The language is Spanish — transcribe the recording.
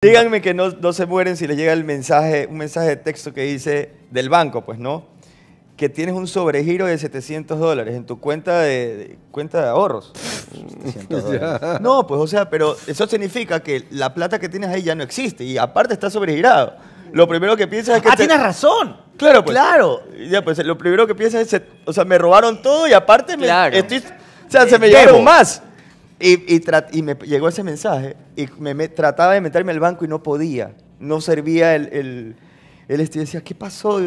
Díganme que no, no, se mueren si les llega el mensaje, un mensaje de texto que dice del banco, pues no, que tienes un sobregiro de 700 dólares en tu cuenta de, cuenta de ahorros. no, pues o sea, pero eso significa que la plata que tienes ahí ya no existe y aparte está sobregirado. Lo primero que piensas es que... Ah, tienes razón. Claro, pues. Claro. Ya, pues lo primero que piensas es, o sea, me robaron todo y aparte me, estoy... O sea, se me llevaron más. Y, y, me llegó ese mensaje y me, trataba de meterme al banco y no podía. No servía el, el, el estudio. Decía, ¿qué pasó?